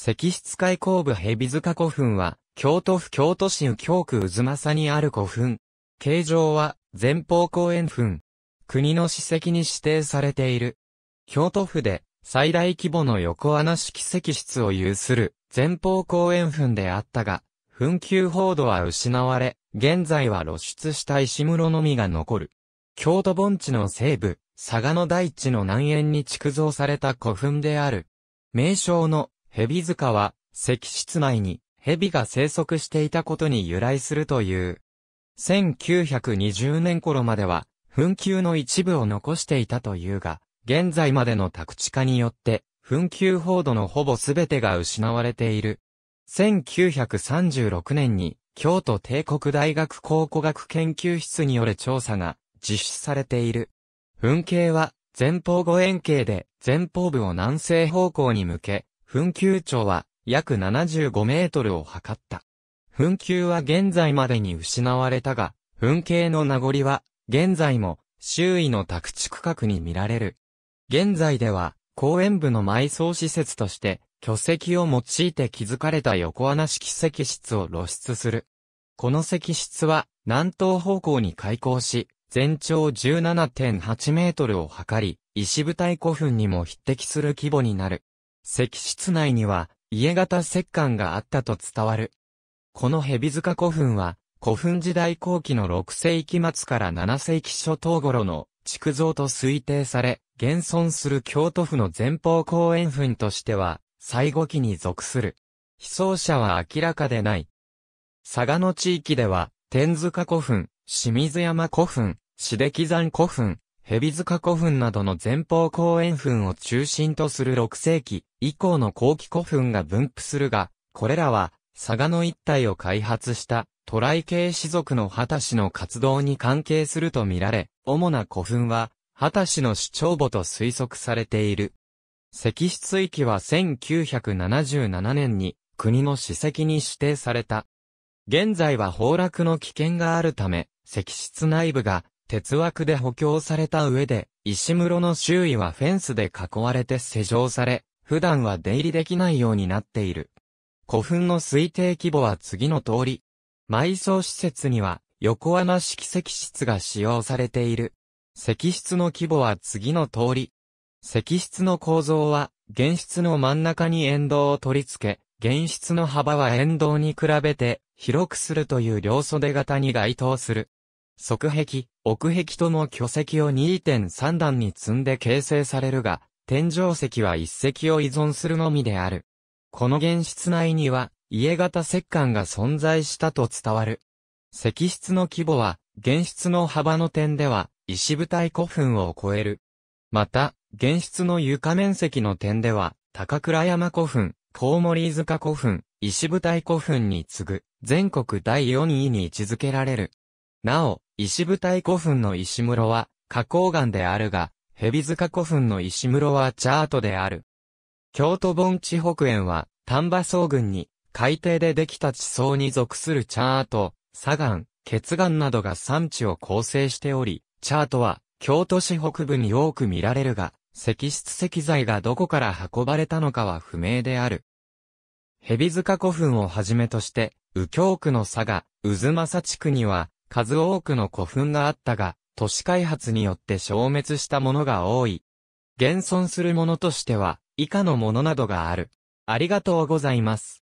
石室開口部蛇塚古墳は、京都府京都市右京区渦政にある古墳。形状は、前方後円墳。国の史跡に指定されている。京都府で、最大規模の横穴式石室を有する、前方後円墳であったが、墳丘報道は失われ、現在は露出した石室のみが残る。京都盆地の西部、佐賀の大地の南縁に築造された古墳である。名称の蛇塚は、石室内に蛇が生息していたことに由来するという。1920年頃までは、墳丘の一部を残していたというが、現在までの宅地化によって、墳丘報道のほぼ全てが失われている。1936年に、京都帝国大学考古学研究室による調査が実施されている。墳形は、前方後円形で、前方部を南西方向に向け、墳丘長は約75メートルを測った。墳丘は現在までに失われたが、墳形の名残は現在も周囲の宅地区画に見られる。現在では公園部の埋葬施設として巨石を用いて築かれた横穴式石室を露出する。この石室は南東方向に開港し、全長17.8メートルを測り、石舞台古墳にも匹敵する規模になる。石室内には、家型石棺があったと伝わる。この蛇塚古墳は、古墳時代後期の6世紀末から7世紀初頭頃の築造と推定され、現存する京都府の前方後円墳としては、最後期に属する。被葬者は明らかでない。佐賀の地域では、天塚古墳、清水山古墳、茂木山古墳、蛇塚古墳などの前方後円墳を中心とする6世紀、以降の後期古墳が分布するが、これらは、佐賀の一帯を開発したトライ系士族の畑氏の活動に関係するとみられ、主な古墳は、畑氏の主張墓と推測されている。石室域は1977年に国の史跡に指定された。現在は崩落の危険があるため、石室内部が鉄枠で補強された上で、石室の周囲はフェンスで囲われて施錠され、普段は出入りできないようになっている。古墳の推定規模は次の通り。埋葬施設には横穴式石室が使用されている。石室の規模は次の通り。石室の構造は、原室の真ん中に沿道を取り付け、原室の幅は沿道に比べて広くするという両袖型に該当する。側壁、奥壁とも巨石を2.3段に積んで形成されるが、天井石は一石を依存するのみである。この原室内には、家型石棺が存在したと伝わる。石室の規模は、現室の幅の点では、石舞台古墳を超える。また、現室の床面積の点では、高倉山古墳、コウモリ塚古墳、石舞台古墳に次ぐ、全国第4位に位置づけられる。なお、石舞台古墳の石室は、花崗岩であるが、蛇塚古墳の石室はチャートである。京都盆地北縁は、丹波草群に、海底でできた地層に属するチャート、砂岩、血岩などが産地を構成しており、チャートは、京都市北部に多く見られるが、石質石材がどこから運ばれたのかは不明である。蛇塚古墳をはじめとして、右京区の佐賀、渦政地区には、数多くの古墳があったが、都市開発によって消滅したものが多い。現存するものとしては、以下のものなどがある。ありがとうございます。